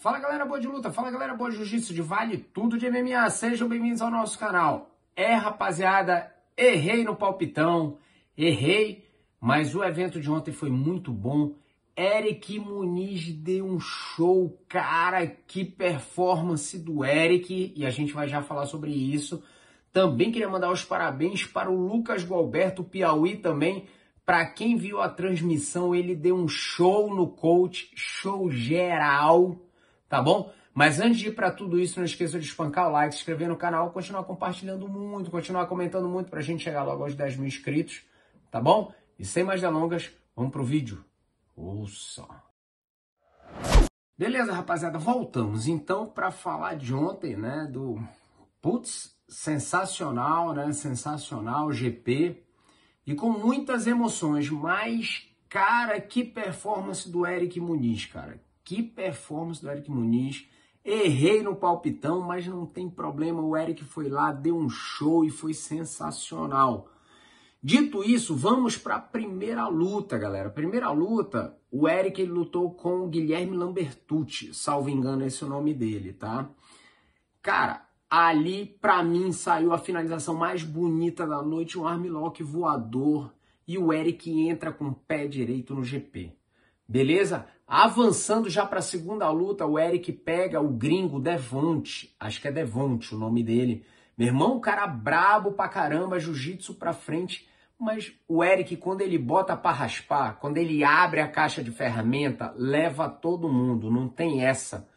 Fala galera boa de luta, fala galera boa de jiu-jitsu, de vale tudo de MMA, sejam bem-vindos ao nosso canal. É rapaziada, errei no palpitão, errei, mas o evento de ontem foi muito bom. Eric Muniz deu um show, cara, que performance do Eric, e a gente vai já falar sobre isso. Também queria mandar os parabéns para o Lucas Gualberto Piauí também, para quem viu a transmissão, ele deu um show no coach, show geral, tá bom? Mas antes de ir para tudo isso, não esqueça de espancar o like, se inscrever no canal, continuar compartilhando muito, continuar comentando muito para a gente chegar logo aos 10 mil inscritos, tá bom? E sem mais delongas, vamos pro vídeo. Ouça! Beleza, rapaziada, voltamos então para falar de ontem, né, do putz, sensacional, né, sensacional GP e com muitas emoções, mas cara, que performance do Eric Muniz, cara. Que performance do Eric Muniz. Errei no palpitão, mas não tem problema. O Eric foi lá, deu um show e foi sensacional. Dito isso, vamos para a primeira luta, galera. Primeira luta, o Eric ele lutou com o Guilherme Lambertucci, salvo engano esse é o nome dele, tá? Cara, ali para mim saiu a finalização mais bonita da noite, um armlock voador e o Eric entra com o pé direito no GP. Beleza? Avançando já para a segunda luta, o Eric pega o gringo Devonte, acho que é Devonte o nome dele. Meu irmão, o cara brabo pra caramba, jiu-jitsu pra frente, mas o Eric, quando ele bota pra raspar, quando ele abre a caixa de ferramenta, leva todo mundo, não tem essa,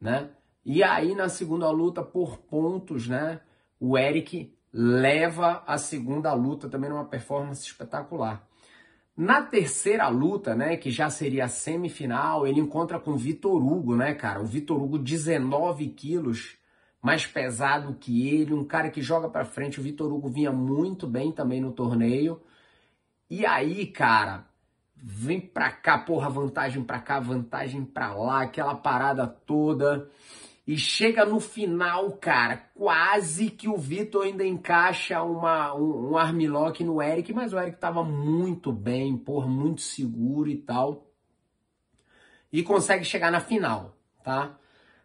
né? E aí na segunda luta, por pontos, né? O Eric leva a segunda luta também numa performance espetacular. Na terceira luta, né, que já seria a semifinal, ele encontra com o Vitor Hugo, né, cara? O Vitor Hugo, 19 quilos mais pesado que ele, um cara que joga para frente. O Vitor Hugo vinha muito bem também no torneio. E aí, cara, vem pra cá, porra, vantagem pra cá, vantagem pra lá, aquela parada toda. E chega no final, cara, quase que o Vitor ainda encaixa uma, um, um armlock no Eric, mas o Eric tava muito bem, por muito seguro e tal. E consegue chegar na final, tá?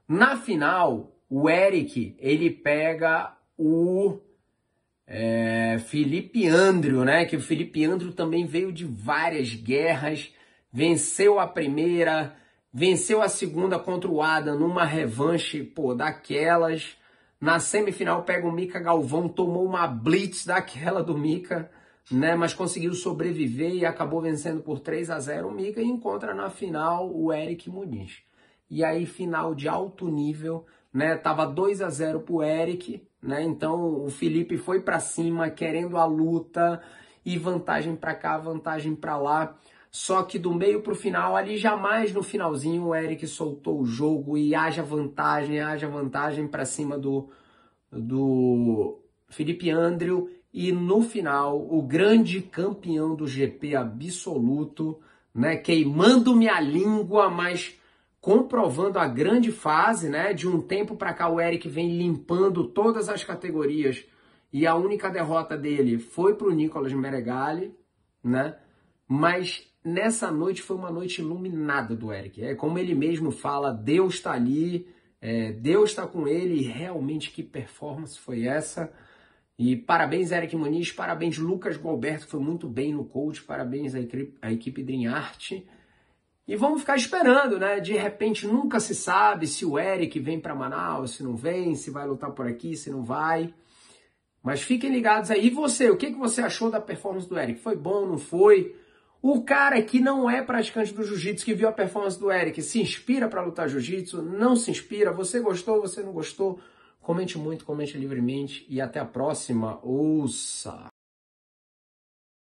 Na final, o Eric, ele pega o é, Felipe Andrio, né? Que o Felipe Andrio também veio de várias guerras, venceu a primeira, Venceu a segunda contra o Adam numa revanche, pô, daquelas. Na semifinal pega o Mika Galvão, tomou uma blitz daquela do Mika, né? Mas conseguiu sobreviver e acabou vencendo por 3 a 0 o Mika e encontra na final o Eric Muniz. E aí final de alto nível, né? Tava 2 a 0 pro Eric, né? Então o Felipe foi para cima querendo a luta e vantagem para cá, vantagem para lá. Só que do meio para o final, ali jamais no finalzinho o Eric soltou o jogo e haja vantagem, haja vantagem para cima do, do Felipe Andrew. E no final, o grande campeão do GP absoluto, né, queimando-me a língua, mas comprovando a grande fase, né? De um tempo para cá o Eric vem limpando todas as categorias e a única derrota dele foi para o Nicolas Meregali, né? Mas nessa noite foi uma noite iluminada do Eric. É como ele mesmo fala, Deus está ali, é, Deus está com ele. E realmente que performance foi essa? E parabéns, Eric Muniz, parabéns, Lucas Gualberto, que foi muito bem no coach, parabéns à equipe, à equipe Dream Art. E vamos ficar esperando, né? De repente nunca se sabe se o Eric vem para Manaus, se não vem, se vai lutar por aqui, se não vai. Mas fiquem ligados aí. E você, o que, que você achou da performance do Eric? Foi bom, não foi? O cara que não é praticante do jiu-jitsu, que viu a performance do Eric, se inspira para lutar jiu-jitsu, não se inspira, você gostou, você não gostou, comente muito, comente livremente e até a próxima. Ouça!